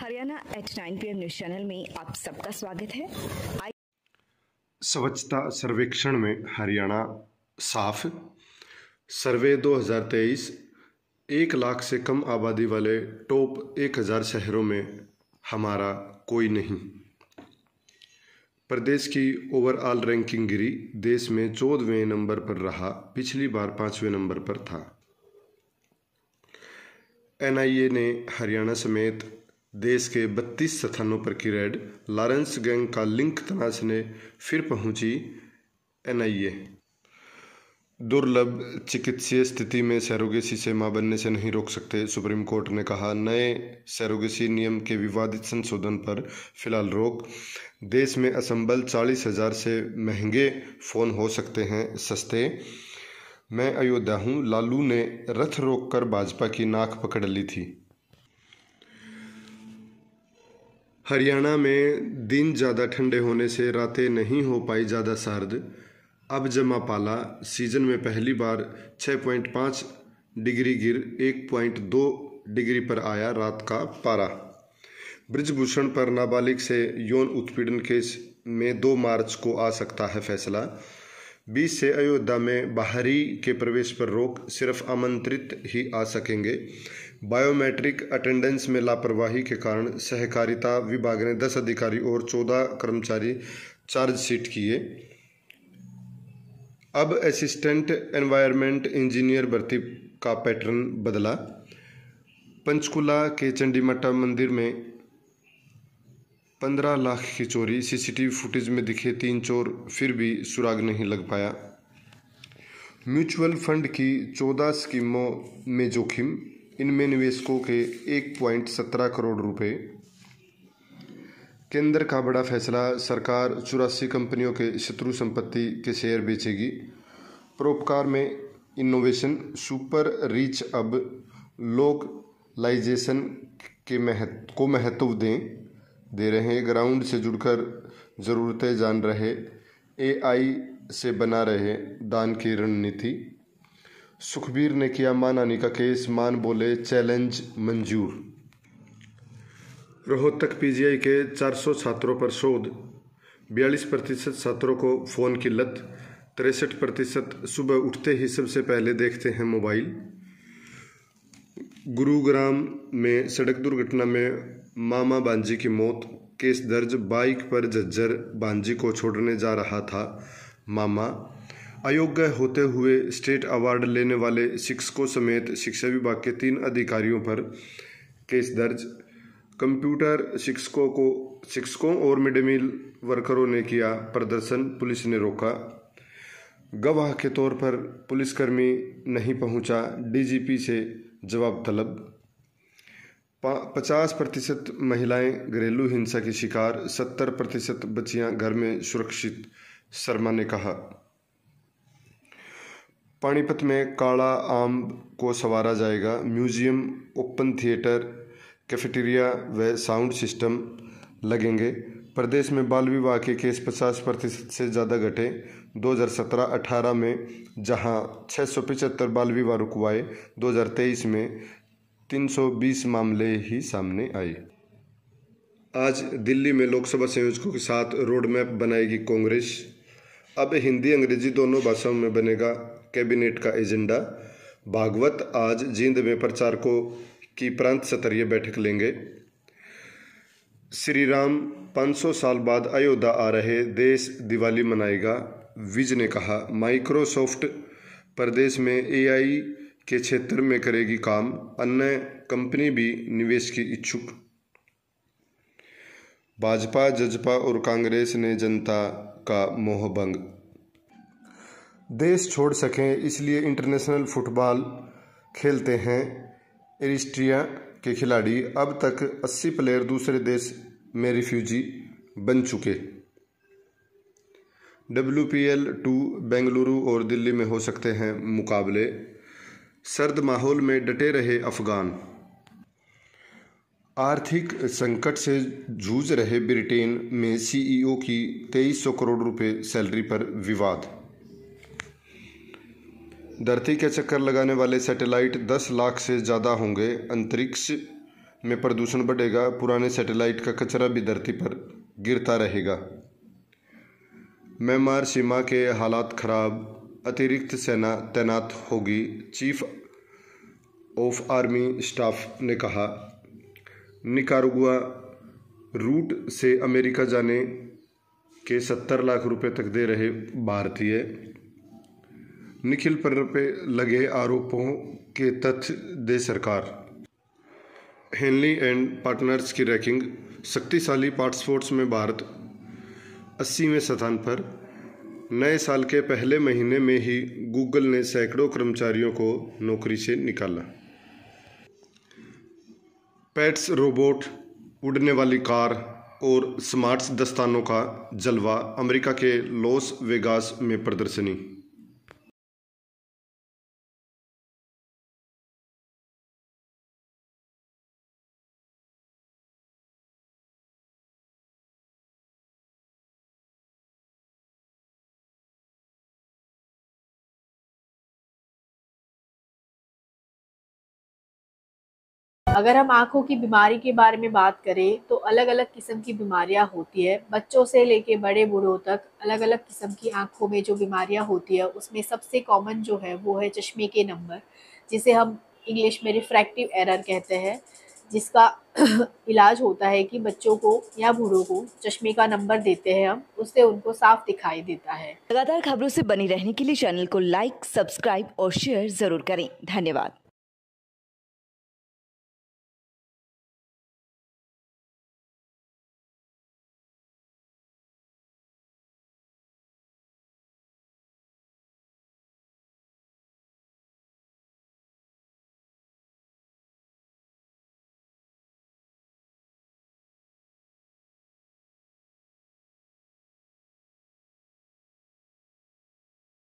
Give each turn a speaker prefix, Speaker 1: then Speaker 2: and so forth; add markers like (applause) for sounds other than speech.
Speaker 1: Haryana eight nine P news channel में आप सबका स्वागत है आई स्वच्छता सर्वेक्षण में हरियाणा साफ सर्वे 2023 एक लाख से कम आबादी वाले टॉप एक हज़ार शहरों में हमारा कोई नहीं प्रदेश की ओवरऑल रैंकिंग गिरी देश में चौदहवें नंबर पर रहा पिछली बार पांचवें नंबर पर था एनआईए ने हरियाणा समेत देश के 32 स्थानों पर की रेड लॉरेंस गैंग का लिंक तनाशने फिर पहुंची एनआईए दुर्लभ चिकित्सीय स्थिति में सैरोगेसी से मां बनने से नहीं रोक सकते सुप्रीम कोर्ट ने कहा नए सैरोगेसी नियम के विवादित संशोधन पर फिलहाल रोक देश में असंबल चालीस हजार से महंगे फ़ोन हो सकते हैं सस्ते मैं अयोध्या हूँ लालू ने रथ रोककर भाजपा की नाक पकड़ ली थी हरियाणा में दिन ज़्यादा ठंडे होने से रातें नहीं हो पाई ज़्यादा सर्द अब जमा पाला सीजन में पहली बार 6.5 डिग्री गिर 1.2 डिग्री पर आया रात का पारा ब्रजभूषण पर नाबालिग से यौन उत्पीड़न केस में 2 मार्च को आ सकता है फैसला बीस से अयोध्या में बाहरी के प्रवेश पर रोक सिर्फ आमंत्रित ही आ सकेंगे बायोमेट्रिक अटेंडेंस में लापरवाही के कारण सहकारिता विभाग ने दस अधिकारी और चौदह कर्मचारी चार्जशीट किए अब असिस्टेंट एनवायरनमेंट इंजीनियर भर्ती का पैटर्न बदला पंचकुला के चंडीमठा मंदिर में पंद्रह लाख की चोरी सीसीटीवी फुटेज में दिखे तीन चोर फिर भी सुराग नहीं लग पाया म्यूचुअल फंड की चौदह स्कीमों में जोखिम इनमें निवेशकों के एक पॉइंट सत्रह करोड़ रुपए केंद्र का बड़ा फैसला सरकार चौरासी कंपनियों के शत्रु संपत्ति के शेयर बेचेगी प्रोपकार में इनोवेशन सुपर रीच अब लोकलाइजेशन के महत्व को महत्व दें दे रहे हैं ग्राउंड से जुड़कर ज़रूरतें जान रहे एआई से बना रहे दान की रणनीति सुखबीर ने किया आने का केस मान बोले चैलेंज मंजूर रोहतक पीजीआई के 400 छात्रों पर शोध बयालीस प्रतिशत छात्रों को फ़ोन की लत तिरसठ प्रतिशत सुबह उठते ही सबसे पहले देखते हैं मोबाइल गुरुग्राम में सड़क दुर्घटना में मामा बांजी की मौत केस दर्ज बाइक पर जज्जर बांजी को छोड़ने जा रहा था मामा अयोग्य होते हुए स्टेट अवार्ड लेने वाले शिक्षकों समेत शिक्षा विभाग के तीन अधिकारियों पर केस दर्ज कंप्यूटर शिक्षकों को शिक्षकों और मिड डे मील वर्करों ने किया प्रदर्शन पुलिस ने रोका गवाह के तौर पर पुलिसकर्मी नहीं पहुंचा डीजीपी से जवाब तलब पचास प्रतिशत महिलाएं घरेलू हिंसा की शिकार सत्तर प्रतिशत बच्चियां घर में सुरक्षित शर्मा ने कहा पानीपत में काला आम को संवारा जाएगा म्यूजियम ओपन थिएटर कैफेटेरिया व साउंड सिस्टम लगेंगे प्रदेश में बाल विवाह के केस 50 प्रतिशत से ज़्यादा घटे 2017-18 में जहां छः बाल विवाह रुकवाए 2023 में 320 मामले ही सामने आए आज दिल्ली में लोकसभा संयोजकों के साथ रोड मैप बनाएगी कांग्रेस अब हिंदी अंग्रेजी दोनों भाषाओं में बनेगा कैबिनेट का एजेंडा भागवत आज जींद में प्रचारकों की प्रांत स्तरीय बैठक लेंगे श्री राम 500 साल बाद अयोध्या आ रहे देश दिवाली मनाएगा विज ने कहा माइक्रोसॉफ्ट प्रदेश में एआई के क्षेत्र में करेगी काम अन्य कंपनी भी निवेश की इच्छुक भाजपा जजपा और कांग्रेस ने जनता का मोहभंग देश छोड़ सकें इसलिए इंटरनेशनल फुटबॉल खेलते हैं एरिस्ट्रिया के खिलाड़ी अब तक 80 प्लेयर दूसरे देश में रिफ्यूजी बन चुके W P L two Bengaluru और दिल्ली में हो सकते हैं मुकाबले सर्द माहौल में डटे रहे अफगान आर्थिक संकट से जूझ रहे ब्रिटेन में सीईओ की 2300 करोड़ रुपए सैलरी पर विवाद धरती के चक्कर लगाने वाले सैटेलाइट 10 लाख से ज़्यादा होंगे अंतरिक्ष में प्रदूषण बढ़ेगा पुराने सैटेलाइट का कचरा भी धरती पर गिरता रहेगा म्यांमार सीमा के हालात खराब अतिरिक्त सेना तैनात होगी चीफ ऑफ आर्मी स्टाफ ने कहा निकारुआ रूट से अमेरिका जाने के सत्तर लाख रुपए तक दे रहे भारतीय निखिल पर पे लगे आरोपों के तथ्य दे सरकार हेनली एंड पार्टनर्स की रैंकिंग शक्तिशाली पार्टस्पोर्ट्स में भारत अस्सीवें स्थान पर नए साल के पहले महीने में ही गूगल ने सैकड़ों कर्मचारियों को नौकरी से निकाला पैट्स रोबोट उड़ने वाली कार और स्मार्ट्स दस्तानों का जलवा अमेरिका के लॉस वेगास में प्रदर्शनी अगर हम आंखों की बीमारी के बारे में बात करें तो अलग अलग किस्म की बीमारियां होती है बच्चों से लेके बड़े बूढ़ों तक अलग अलग किस्म की आंखों में जो बीमारियां होती है उसमें सबसे कॉमन जो है वो है चश्मे के नंबर जिसे हम इंग्लिश में रिफ्रैक्टिव एरर कहते हैं जिसका (coughs) इलाज होता है कि बच्चों को या बूढ़ों को चश्मे का नंबर देते हैं हम उससे उनको साफ दिखाई देता है लगातार खबरों से बनी रहने के लिए चैनल को लाइक सब्सक्राइब और शेयर जरूर करें धन्यवाद